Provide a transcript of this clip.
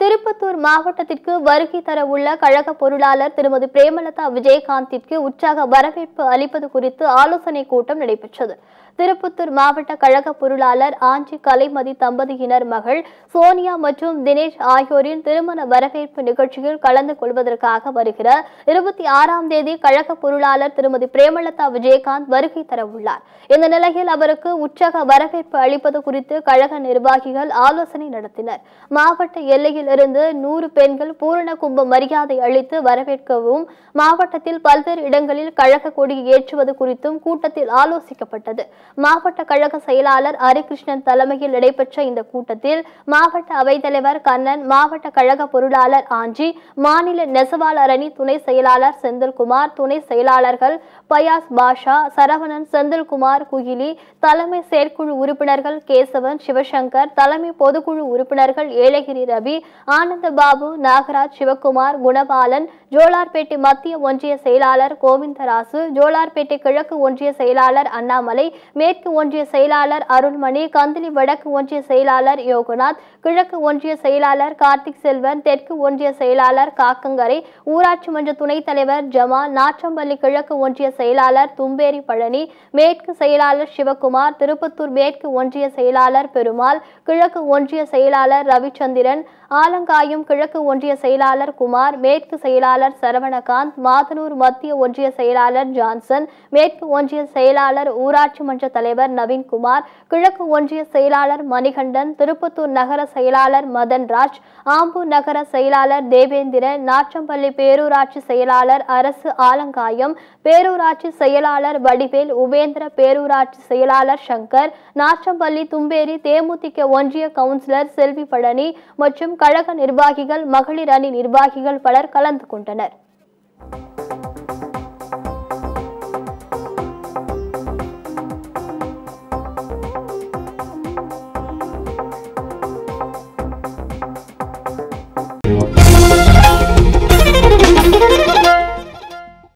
திருப்பத்தூர் மாவட்டத்திற்கு வருகை தர உள்ள கழக பொருளாளர் திருமதி பிரேமலதா விஜயகாந்திற்கு உற்சாக வரவேற்பு அளிப்பது குறித்து ஆலோசனை கூட்டம் நடைபெற்றது திருப்பத்தூர் மாவட்ட கழக பொருளாளர் ஆஞ்சி கலைமதி தம்பதியினர் மகள் சோனியா மற்றும் தினேஷ் ஆகியோரின் திருமண வரவேற்பு நிகழ்ச்சியில் கலந்து கொள்வதற்காக வருகிற இருபத்தி ஆறாம் தேதி கழக பொருளாளர் திருமதி பிரேமலதா விஜயகாந்த் வருகை தர உள்ளார் இந்த நிலையில் அவருக்கு உற்சாக வரவேற்பு அளிப்பது குறித்து கழக நிர்வாகிகள் ஆலோசனை நடத்தினர் மாவட்ட எல்லையில் பகுதியிலிருந்து நூறு பெண்கள் பூரண கும்ப மரியாதை அளித்து வரவேற்கவும் மாவட்டத்தில் பல்வேறு இடங்களில் கழக கொடி ஏற்றுவது குறித்தும் கூட்டத்தில் ஆலோசிக்கப்பட்டது மாவட்ட கழக செயலாளர் ஹரிகிருஷ்ணன் தலைமையில் நடைபெற்ற இந்த கூட்டத்தில் மாவட்ட அவைத்தலைவர் கண்ணன் மாவட்ட கழக பொருளாளர் ஆஞ்சி மாநில நெசவாளர் அரணி துணை செயலாளர் செந்தில்குமார் துணை செயலாளர்கள் பயாஸ் பாஷா சரவணன் செந்தில்குமார் குயிலி தலைமை செயற்குழு உறுப்பினர்கள் கேசவன் சிவசங்கர் தலைமை பொதுக்குழு உறுப்பினர்கள் ஏலகிரி ரவி ஆனந்தபாபு நாகராஜ் சிவக்குமார் குணபாலன் ஜோலார்பேட்டை மத்திய ஒன்றிய செயலாளர் கோவிந்தராசு ஜோலார்பேட்டை கிழக்கு ஒன்றிய செயலாளர் அண்ணாமலை மேற்கு ஒன்றிய செயலாளர் அருள்மணி கந்திலி வடக்கு ஒன்றிய செயலாளர் யோகுநாத் கிழக்கு ஒன்றிய செயலாளர் கார்த்திக் செல்வன் தெற்கு ஒன்றிய செயலாளர் காக்கங்கரை ஊராட்சி மன்ற துணைத் தலைவர் ஜமா நாச்சம்பள்ளி கிழக்கு ஒன்றிய செயலாளர் தும்பேரி பழனி மேற்கு செயலாளர் சிவக்குமார் திருப்பத்தூர் மேற்கு ஒன்றிய செயலாளர் பெருமாள் கிழக்கு ஒன்றிய செயலாளர் ரவிச்சந்திரன் ஆலங்காயம் கிழக்கு ஒன்றிய செயலாளர் குமார் மேற்கு செயலாளர் சரவணகாந்த் மாதனூர் மத்திய ஒன்றிய செயலாளர் ஜான்சன் மேற்கு ஒன்றிய செயலாளர் ஊராட்சி மன்ற தலைவர் நவீன்குமார் கிழக்கு ஒன்றிய செயலாளர் மணிகண்டன் திருப்பத்தூர் நகர செயலாளர் மதன்ராஜ் ஆம்பூர் நகர செயலாளர் தேவேந்திரன் நாச்சம்பள்ளி பேரூராட்சி செயலாளர் அரசு ஆலங்காயம் பேரூராட்சி செயலாளர் வடிவேல் உபேந்திர பேரூராட்சி செயலாளர் சங்கர் நாச்சம்பள்ளி தும்பேரி தேமுதிக ஒன்றிய கவுன்சிலர் செல்வி பழனி மற்றும் கழக நிர்வாகிகள் மகளிர் அணி நிர்வாகிகள் பலர் கலந்து கொண்டனர்